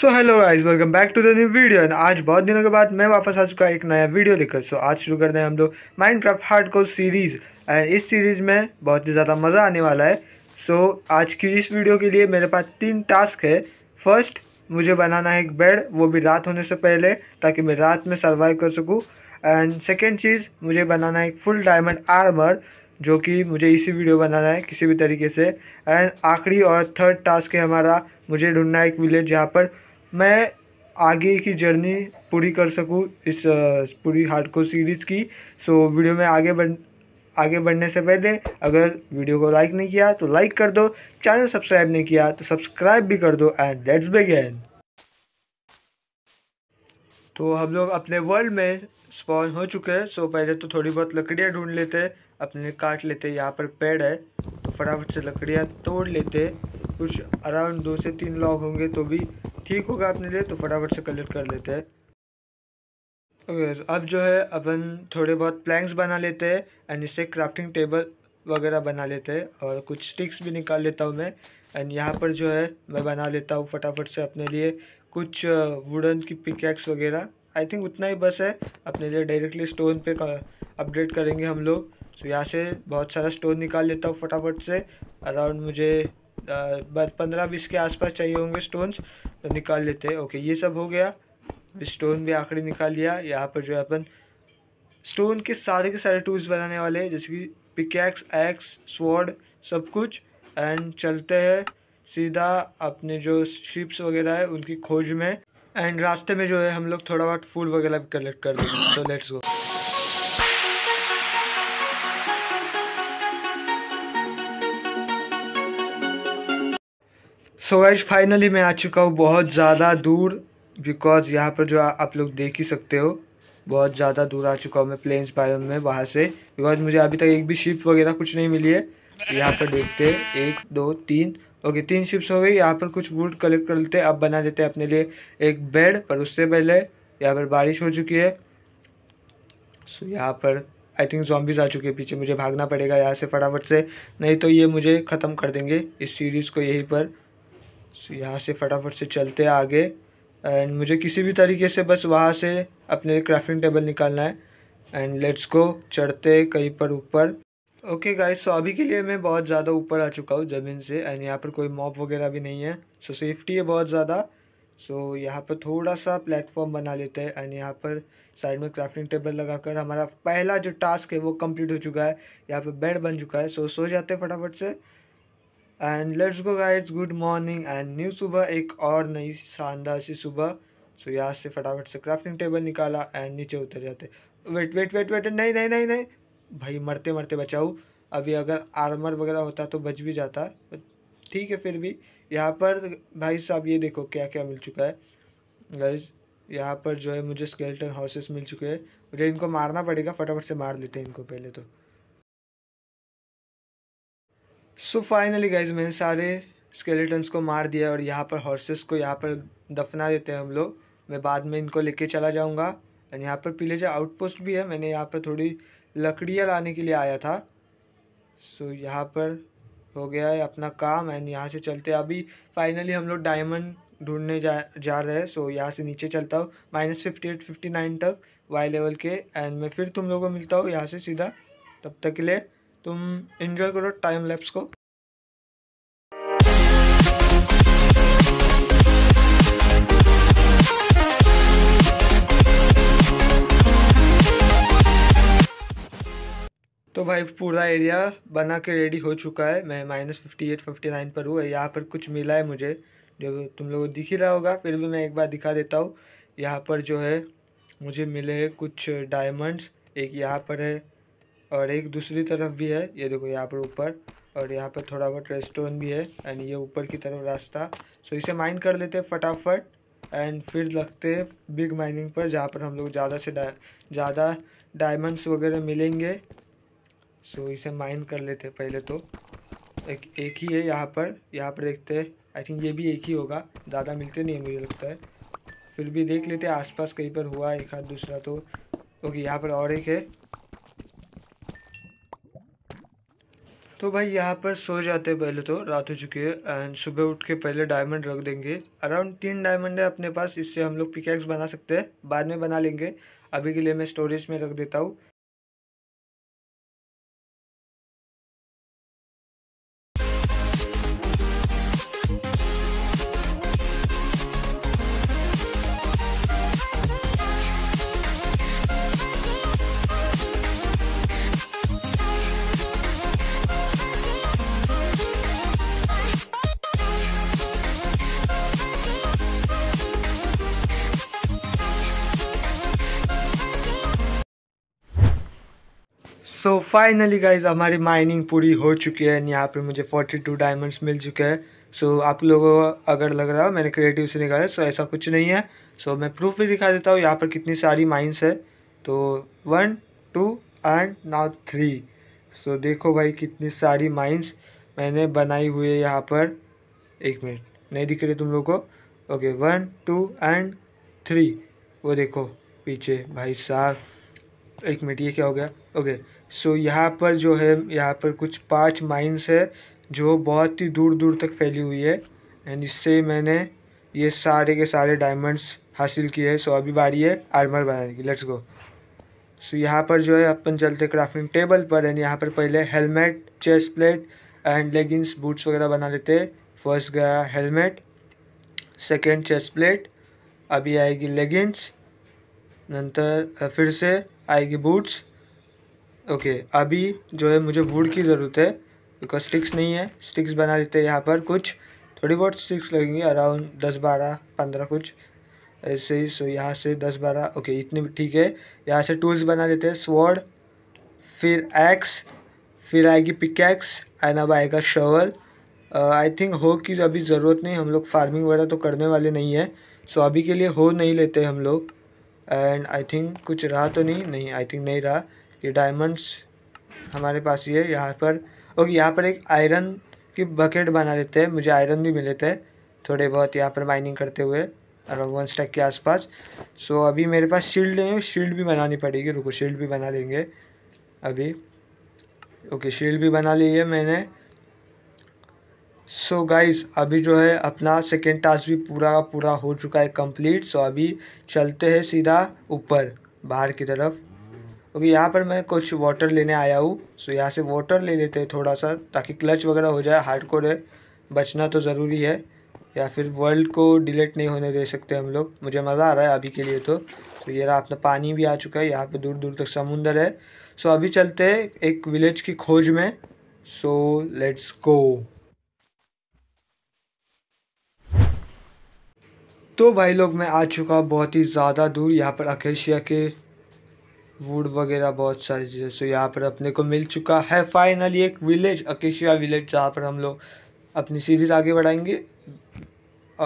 so hello guys welcome back to the new video and आज बहुत दिनों के बाद मैं वापस आ चुका एक नया वीडियो लेकर सो so, आज शुरू कर रहे हैं हम लोग Minecraft hardcore series and इस सीरीज़ में बहुत ही ज़्यादा मज़ा आने वाला है सो so, आज की इस वीडियो के लिए मेरे पास तीन टास्क है फर्स्ट मुझे बनाना है एक बेड वो भी रात होने से पहले ताकि मैं रात में सर्वाइव कर सकूँ एंड सेकेंड चीज़ मुझे बनाना है एक फुल डायमंड आर्मर जो कि मुझे इसी वीडियो बनाना है किसी भी तरीके से एंड आखिरी और थर्ड टास्क है हमारा मुझे ढूंढना है एक विलेज जहाँ पर मैं आगे की जर्नी पूरी कर सकूँ इस पूरी हार्ड सीरीज़ की सो वीडियो में आगे बढ़ आगे बढ़ने से पहले अगर वीडियो को लाइक नहीं किया तो लाइक कर दो चैनल सब्सक्राइब नहीं किया तो सब्सक्राइब भी कर दो एंड लेट्स बिगेन तो हम लोग अपने वर्ल्ड में स्पॉन हो चुके हैं सो पहले तो थोड़ी बहुत लकड़ियाँ ढूंढ लेते अपने काट लेते यहाँ पर पेड़ है तो फटाफट से लकड़ियाँ तोड़ लेते कुछ अराउंड दो से तीन लॉग होंगे तो भी ठीक होगा अपने लिए तो फटाफट से कलेक्ट कर लेते हैं ओके okay, अब जो है अपन थोड़े बहुत प्लैंक्स बना लेते हैं एंड इससे क्राफ्टिंग टेबल वगैरह बना लेते हैं और कुछ स्टिक्स भी निकाल लेता हूँ मैं एंड यहाँ पर जो है मैं बना लेता हूँ फटाफट से अपने लिए कुछ वुडन की पिकैक्स वगैरह आई थिंक उतना ही बस है अपने लिए डायरेक्टली स्टोन पे अपडेट करेंगे हम लोग सो so, यहाँ से बहुत सारा स्टोन निकाल लेता हूँ फटाफट से अराउंड मुझे पंद्रह बीस के आसपास चाहिए होंगे स्टोन्स तो निकाल लेते हैं ओके ये सब हो गया अभी स्टोन भी आखिरी निकाल लिया यहाँ पर जो है अपन स्टोन के सारे के सारे टूल्स बनाने वाले हैं जैसे कि पिकैक्स एक्स स्वॉर्ड सब कुछ एंड चलते हैं सीधा अपने जो शिप्स वगैरह है उनकी खोज में एंड रास्ते में जो है हम लोग थोड़ा बहुत फूड वगैरह भी कलेक्ट कर देंगे तो let's go so wedge finally मैं आ चुका हूँ बहुत ज़्यादा दूर बिकॉज़ यहाँ पर जो आप लोग देख ही सकते हो बहुत ज़्यादा दूर आ चुका हूँ मैं प्लेन्स बायो में वहाँ से बिकॉज मुझे अभी तक एक भी शिप वगैरह कुछ नहीं मिली है तो यहाँ पर देखते हैं एक दो तीन ओके तीन शिप्स हो गई यहाँ पर कुछ वुड कलेक्ट कर लेते हैं अब बना लेते हैं अपने लिए एक बेड पर उससे पहले यहाँ पर बारिश हो चुकी है सो यहाँ पर आई थिंक जॉम्बिस आ चुके हैं पीछे मुझे भागना पड़ेगा यहाँ से फटाफट से नहीं तो ये मुझे ख़त्म कर देंगे इस सीरीज़ को यहीं पर सो यहाँ से फटाफट से चलते हैं आगे एंड मुझे किसी भी तरीके से बस वहाँ से अपने क्राफ्टिंग टेबल निकालना है एंड लेट्स गो चढ़ते कहीं पर ऊपर ओके गाइस सो अभी के लिए मैं बहुत ज़्यादा ऊपर आ चुका हूँ ज़मीन से एंड यहाँ पर कोई मॉप वगैरह भी नहीं है सो so, सेफ्टी है बहुत ज़्यादा सो so, यहाँ पर थोड़ा सा प्लेटफॉर्म बना लेते हैं एंड यहाँ पर साइड में क्राफ्टिंग टेबल लगाकर हमारा पहला जो टास्क है वो कंप्लीट हो चुका है यहाँ पर बेड बन चुका है सो so, सो जाते फटाफट से and let's go guys good morning and new सुबह एक और नई शानदार सी सुबह सो so, यहाँ से फटाफट से क्राफ्टिंग टेबल निकाला एंड नीचे उतर जाते वेट वेट वेट वेट नहीं नहीं नहीं नहीं भाई मरते मरते बचाऊ अभी अगर आर्मर वगैरह होता तो बच भी जाता ठीक है फिर भी यहाँ पर भाई साहब ये देखो क्या क्या मिल चुका है गाइज यहाँ पर जो है मुझे स्केल्टन हाउसेस मिल चुके हैं मुझे इनको मारना पड़ेगा फटाफट से मार लेते हैं इनको पहले तो सो फाइनली गाइज मैंने सारे स्केलेटन्स को मार दिया और यहाँ पर हॉर्सेस को यहाँ पर दफना देते हैं हम लोग मैं बाद में इनको लेके चला जाऊँगा एंड यहाँ पर पीले जो आउटपोस्ट भी है मैंने यहाँ पर थोड़ी लकड़ियाँ लाने के लिए आया था सो so, यहाँ पर हो गया है अपना काम एंड यहाँ से चलते अभी फाइनली हम लोग डायमंड ढूंढने जा जा रहे हैं सो so, यहाँ से नीचे चलता हूँ minus fifty eight fifty nine तक वाई लेवल के एंड मैं फिर तुम लोगों को मिलता हूँ यहाँ से सीधा तब तक के लिए तुम इन्जॉय करो टाइम लैप्स को तो भाई पूरा एरिया बना के रेडी हो चुका है मैं minus fifty eight fifty nine पर हूँ यहाँ पर कुछ मिला है मुझे जो तुम लोगों को दिख ही रहा होगा फिर भी मैं एक बार दिखा देता हूँ यहाँ पर जो है मुझे मिले हैं कुछ डायमंड्स एक यहाँ पर है और एक दूसरी तरफ भी है ये देखो यहाँ पर ऊपर और यहाँ पर थोड़ा बहुत रेस्टोन भी है एंड ये ऊपर की तरफ रास्ता सो इसे माइन कर लेते हैं फटाफट एंड फिर लगते हैं बिग माइनिंग पर जहाँ पर हम लोग ज़्यादा से ज़्यादा डायमंड्स वगैरह मिलेंगे सो इसे माइन कर लेते हैं पहले तो एक एक ही है यहाँ पर यहाँ पर देखते हैं आई थिंक ये भी एक ही होगा ज़्यादा मिलते नहीं है मुझे लगता है फिर भी देख लेते हैं आसपास कहीं पर हुआ एक हाथ दूसरा तो ओके यहाँ पर और एक है तो भाई यहाँ पर सो जाते हैं पहले तो रात हो चुकी है एंड सुबह उठ के पहले डायमंड रख देंगे अराउंड तीन डायमंड है अपने पास इससे हम लोग पिकैक्स बना सकते हैं बाद में बना लेंगे अभी के लिए मैं स्टोरेज में रख देता हूँ सो फाइनली गाइज हमारी माइनिंग पूरी हो चुकी है यहाँ पे मुझे 42 डायमंड्स मिल चुके हैं सो so, आप लोगों को अगर लग रहा हो मैंने क्रिएटिव से निकाला सो so, ऐसा कुछ नहीं है सो so, मैं प्रूफ भी दिखा देता हूँ यहाँ पर कितनी सारी माइंस है तो one two and now three so देखो भाई कितनी सारी माइंस मैंने बनाई हुई है यहाँ पर एक मिनट नहीं दिख रही तुम लोग को okay one two and three वो देखो पीछे भाई साहब एक मिनट ये क्या हो गया ओके सो so, यहाँ पर जो है यहाँ पर कुछ पांच माइंस है जो बहुत ही दूर दूर तक फैली हुई है एंड इससे मैंने ये सारे के सारे डायमंड्स हासिल किए हैं सो so, अभी बारी है आर्मर बनाने की लेट्स गो सो यहाँ पर जो है अपन चलते क्राफ्टिंग टेबल पर एंड यहाँ पर पहले helmet chest plate and leggings boots वगैरह बना लेते फर्स्ट गया हेलमेट सेकेंड चेस्ट प्लेट अभी आएगी लेगिंग्स नंतर फिर से आएगी बूट्स ओके अभी जो है मुझे वुड की ज़रूरत है बिकॉज स्टिक्स नहीं है स्टिक्स बना लेते हैं यहाँ पर कुछ थोड़ी बहुत स्टिक्स लगेंगी अराउंड दस बारह पंद्रह कुछ ऐसे ही सो यहाँ से दस बारह ओके इतने ठीक है यहाँ से टूल्स बना लेते हैं स्वॉर्ड फिर एक्स फिर आएगी पिकैक्स एंड अब आएगा शवल आई थिंक हो की अभी ज़रूरत नहीं हम लोग फार्मिंग वगैरह तो करने वाले नहीं है सो so, अभी के लिए हो नहीं लेते हम लोग एंड आई थिंक कुछ रहा तो नहीं नहीं आई थिंक नहीं रहा ये डायमंड्स हमारे पास ये यहाँ पर ओके यहाँ पर एक आयरन की बकेट बना लेते हैं मुझे आयरन भी मिले थे थोड़े बहुत यहाँ पर माइनिंग करते हुए अराउंड वन स्टैक के आसपास सो अभी मेरे पास शील्ड नहीं है शील्ड भी बनानी पड़ेगी रुको शील्ड भी बना लेंगे अभी ओके शील्ड भी बना ली है मैंने सो so गाइस अभी जो है अपना सेकेंड टास्क भी पूरा पूरा हो चुका है कंप्लीट सो so, अभी चलते हैं सीधा ऊपर बाहर की तरफ क्योंकि यहाँ पर मैं कुछ वाटर लेने आया हूँ सो यहाँ से वाटर ले लेते हैं थोड़ा सा ताकि क्लच वगैरह हो जाए हार्ड कोड है बचना तो ज़रूरी है या फिर वर्ल्ड को डिलीट नहीं होने दे सकते हम लोग मुझे मज़ा आ रहा है अभी के लिए तो तो ये रहा अपना पानी भी आ चुका है यहाँ पे दूर दूर तक समुंदर है सो अभी चलते हैं एक विलेज की खोज में सो लेट्स गो तो भाई लोग मैं आ चुका बहुत ही ज़्यादा दूर यहाँ पर अकेशिया के वुड वगैरह बहुत सारी चीज़ें सो यहाँ पर अपने को मिल चुका है फाइनली एक विलेज अकेशिया विलेज जहाँ पर हम लोग अपनी सीरीज़ आगे बढ़ाएंगे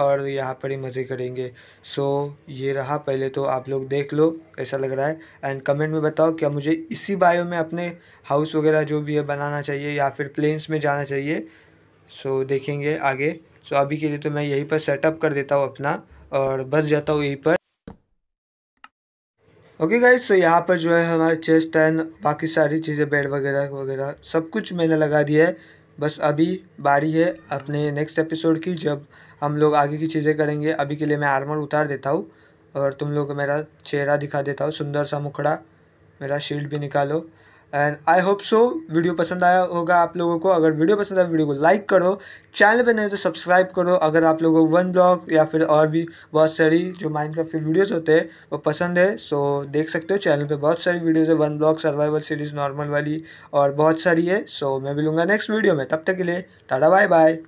और यहाँ पर ही मज़े करेंगे सो so, ये रहा पहले तो आप लोग देख लो कैसा लग रहा है एंड कमेंट में बताओ क्या मुझे इसी बायो में अपने हाउस वगैरह जो भी है बनाना चाहिए या फिर प्लेन्स में जाना चाहिए सो so, देखेंगे आगे सो so, अभी के लिए तो मैं यहीं पर सेटअप कर देता हूँ अपना और बस जाता हूँ यहीं पर ओके गाइज सो यहाँ पर जो है हमारे चेस्ट एंड बाकी सारी चीज़ें बेड वगैरह वगैरह सब कुछ मैंने लगा दिया है बस अभी बारी है अपने नेक्स्ट एपिसोड की जब हम लोग आगे की चीज़ें करेंगे अभी के लिए मैं आर्मर उतार देता हूँ और तुम लोग को मेरा चेहरा दिखा देता हूँ सुंदर सा मुखड़ा मेरा शील्ड भी निकालो and I hope so video पसंद आया होगा आप लोगों को अगर वीडियो पसंद आया वीडियो को लाइक करो चैनल पर नहीं तो सब्सक्राइब करो अगर आप लोगों को वन ब्लॉग या फिर और भी बहुत सारी जो माइंड क्राफ्ट वीडियोज़ होते हैं वो पसंद है सो देख सकते हो चैनल पे बहुत सारी वीडियोज़ है one block survival series normal वाली और बहुत सारी है सो मैं लूँगा नेक्स्ट वीडियो में तब तक के लिए टाटा बाय बाय